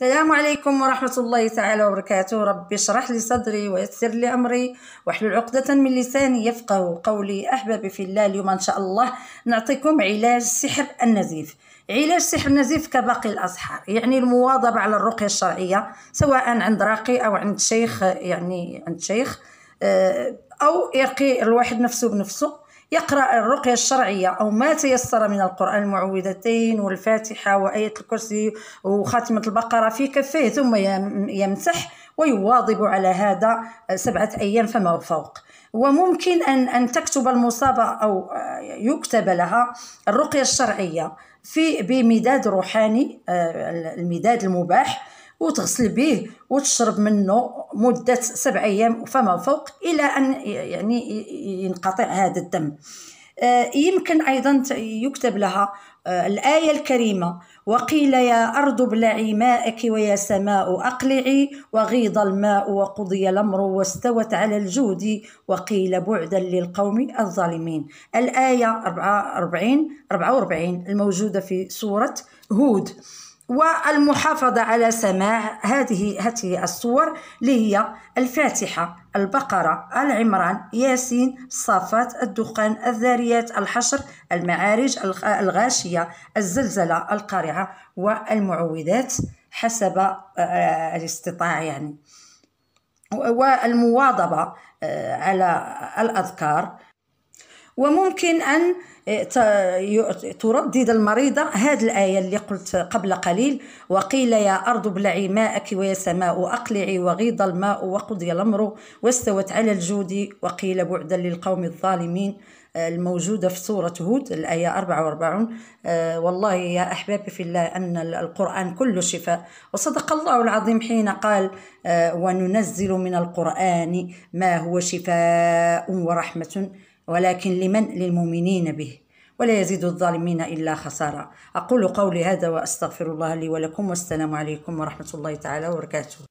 السلام عليكم ورحمة الله تعالى وبركاته رب اشرح لي صدري ويسر لي أمري واحلل عقدة من لساني يفقه قولي أحبابي في الله اليوم إن شاء الله نعطيكم علاج سحر النزيف علاج سحر النزيف كباقي الأسحار يعني المواظبة على الرقية الشرعية سواء عند راقي أو عند شيخ يعني عند شيخ آه، أو يرقي الواحد نفسه بنفسه يقرأ الرقية الشرعية أو ما تيسر من القرآن المعوذتين والفاتحة وآية الكرسي وخاتمة البقرة في كفيه ثم يمسح ويواظب على هذا سبعة أيام فما فوق وممكن أن أن تكتب المصابة أو يكتب لها الرقية الشرعية في بمداد روحاني آه، المداد المباح وتغسل به وتشرب منه مدة سبع أيام فما فوق إلى أن يعني ينقطع هذا الدم آه، يمكن أيضا يكتب لها آه، الآية الكريمة وقيل يا أرض ابلعي ماءك ويا سماء أقلعي وغيض الماء وقضي الأمر واستوت على الجود وقيل بعدا للقوم الظالمين الآية 44 44 الموجودة في سورة هود والمحافظة على سماع هذه هذه الصور اللي هي الفاتحة البقرة العمران ياسين الصافات الدخان الذاريات الحشر المعارج الغاشية الزلزلة القارعة والمعوذات حسب آه، الاستطاع يعني والمواظبة آه، على الأذكار وممكن أن آه، تردد المريضة هذه الآية اللي قلت قبل قليل وقيل يا أرض ابلعي ماءك ويا سماء أقلعي وغيض الماء وقضي الأمر واستوت على الجود وقيل بعدا للقوم الظالمين آه، الموجودة في سورة هود الآية 44 آه، والله يا أحبابي في الله أن القرآن كله شفاء وصدق الله العظيم حين قال وننزل من القرآن ما هو شفاء ورحمة ولكن لمن للمؤمنين به ولا يزيد الظالمين إلا خسارة أقول قولي هذا وأستغفر الله لي ولكم والسلام عليكم ورحمة الله تعالى وبركاته